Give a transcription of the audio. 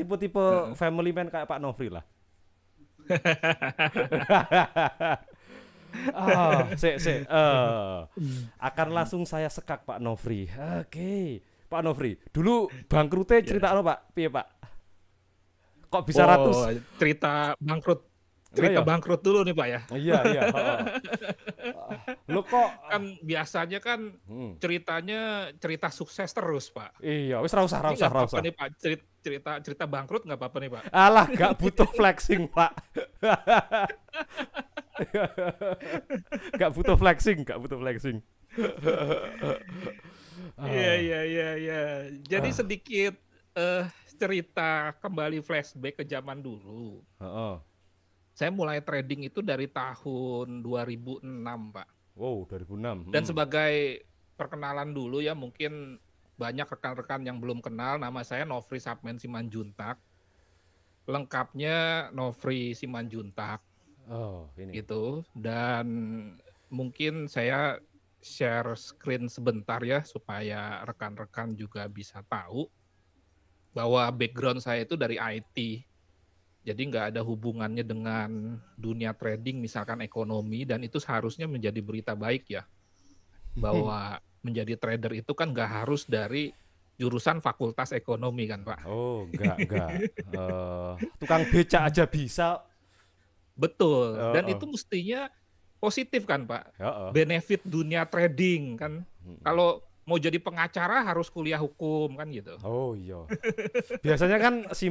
tipe-tipe family man kayak Pak Novri lah. oh, se, se, uh, akan langsung saya sekak Pak Novri. Oke, okay. Pak Novri, Dulu bangkrutnya cerita apa Pak? Iya Pak? Kok bisa oh, ratus? Cerita bangkrut cerita ya? bangkrut dulu nih pak ya iya iya lo kok kan biasanya kan hmm. ceritanya cerita sukses terus pak iya wis rausah rausah rausah nih pak cerita cerita, cerita bangkrut nggak apa-apa nih pak alah gak butuh flexing pak nggak butuh flexing nggak butuh flexing iya ah. iya iya iya jadi ah. sedikit uh, cerita kembali flashback ke zaman dulu oh. Saya mulai trading itu dari tahun 2006, Pak. Wow, 2006. Dan hmm. sebagai perkenalan dulu ya, mungkin banyak rekan-rekan yang belum kenal, nama saya Novri Sapmen Simanjuntak. Lengkapnya Novri Simanjuntak. Oh, ini. Gitu. Dan mungkin saya share screen sebentar ya supaya rekan-rekan juga bisa tahu bahwa background saya itu dari IT. Jadi nggak ada hubungannya dengan dunia trading misalkan ekonomi dan itu seharusnya menjadi berita baik ya hmm. bahwa menjadi trader itu kan nggak harus dari jurusan fakultas ekonomi kan pak? Oh nggak nggak uh, tukang beca aja bisa. Betul dan itu mestinya positif kan pak? Uh, uh. Benefit dunia trading kan? Hmm. Kalau mau jadi pengacara harus kuliah hukum kan gitu. Oh iya. Biasanya kan si